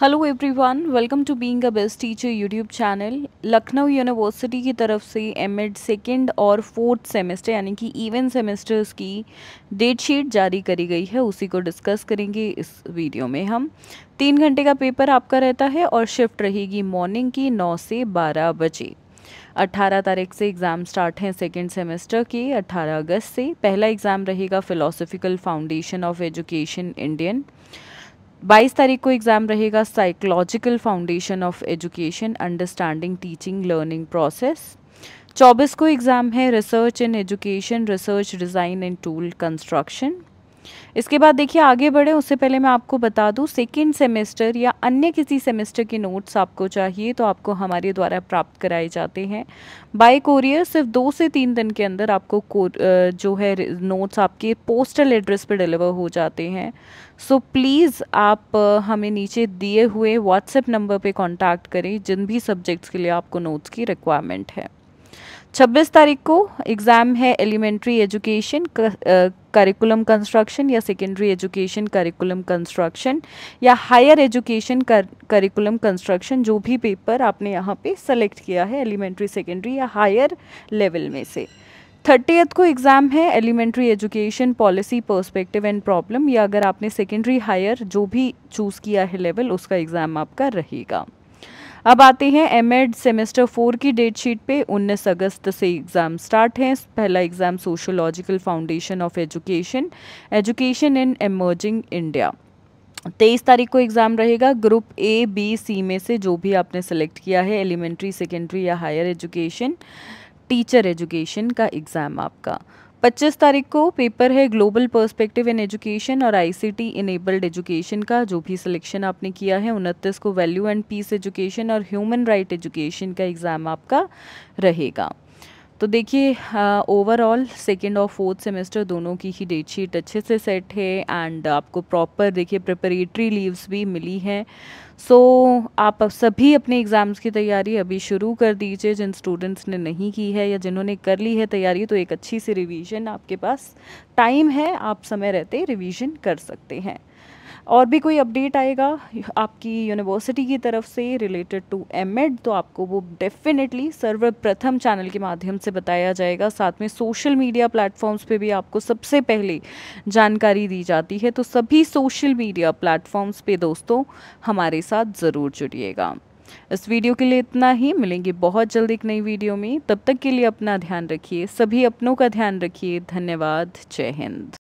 hello everyone welcome to being a best teacher YouTube channel Lucknow university की तरफ से M Ed second और fourth semester यानी कि इवन सेमेस्टर्स की डेट शीट जारी करी गई है उसी को डिस्कस करेंगे इस वीडियो में हम तीन घंटे का पेपर आपका रहता है और शिफ्ट रहेगी मॉर्निंग की नौ से बारह बजे 18 तारीख से एग्ज़ाम स्टार्ट हैं सेकेंड सेमेस्टर के 18 अगस्त से पहला एग्ज़ाम रहेगा philosophical foundation of education Indian बाईस तारीख को एग्ज़ाम रहेगा psychological foundation of education understanding teaching learning process चौबीस को एग्ज़ाम है research in education research design and tool construction इसके बाद देखिए आगे बढ़े उससे पहले मैं आपको बता दूँ सेकेंड सेमेस्टर या अन्य किसी सेमेस्टर के नोट्स आपको चाहिए तो आपको हमारे द्वारा प्राप्त कराए जाते हैं बाय कोरियर सिर्फ दो से तीन दिन के अंदर आपको जो है नोट्स आपके पोस्टल एड्रेस पर डिलीवर हो जाते हैं सो so, प्लीज़ आप हमें नीचे दिए हुए व्हाट्सएप नंबर पर कॉन्टैक्ट करें जिन भी सब्जेक्ट्स के लिए आपको नोट्स की रिक्वायरमेंट है 26 तारीख को एग्ज़ाम है एलिमेंट्री एजुकेशन करिकुलम कंस्ट्रक्शन या सेकेंडरी एजुकेशन करिकुलम कंस्ट्रक्शन या हायर एजुकेशन करिकुलम कंस्ट्रक्शन जो भी पेपर आपने यहाँ पे सेलेक्ट किया है एलिमेंट्री सेकेंडरी या हायर लेवल में से थर्टीथ को एग्ज़ाम है elementary education policy perspective and problem या अगर आपने सेकेंडरी हायर जो भी चूज़ किया है लेवल उसका एग्ज़ाम आपका रहेगा अब आते हैं एम सेमेस्टर फोर की डेट शीट पे 19 अगस्त से एग्ज़ाम स्टार्ट हैं पहला exam sociological foundation of education education in emerging India तेईस तारीख को एग्ज़ाम रहेगा ग्रुप ए बी सी में से जो भी आपने सेलेक्ट किया है एलिमेंट्री सेकेंडरी या हायर एजुकेशन टीचर एजुकेशन का एग्ज़ाम आपका 25 तारीख को पेपर है ग्लोबल पर्सपेक्टिव इन एजुकेशन और आईसीटी इनेबल्ड एजुकेशन का जो भी सिलेक्शन आपने किया है उनतीस को वैल्यू एंड पीस एजुकेशन और ह्यूमन राइट एजुकेशन का एग्ज़ाम आपका रहेगा तो देखिए ओवरऑल सेकेंड और फोर्थ सेमेस्टर दोनों की ही डेट शीट अच्छे से सेट है एंड आपको प्रॉपर देखिए प्रिपरेटरी लीव्स भी मिली हैं सो so, आप सभी अपने एग्ज़ाम्स की तैयारी अभी शुरू कर दीजिए जिन स्टूडेंट्स ने नहीं की है या जिन्होंने कर ली है तैयारी तो एक अच्छी सी रिवीजन आपके पास टाइम है आप समय रहते रिवीजन कर सकते हैं और भी कोई अपडेट आएगा आपकी यूनिवर्सिटी की तरफ से रिलेटेड टू एम तो आपको वो डेफिनेटली सर्वप्रथम चैनल के माध्यम से बताया जाएगा साथ में सोशल मीडिया प्लेटफॉर्म्स पे भी आपको सबसे पहले जानकारी दी जाती है तो सभी सोशल मीडिया प्लेटफॉर्म्स पे दोस्तों हमारे साथ ज़रूर जुड़िएगा इस वीडियो के लिए इतना ही मिलेंगे बहुत जल्द एक नई वीडियो में तब तक के लिए अपना ध्यान रखिए सभी अपनों का ध्यान रखिए धन्यवाद जय हिंद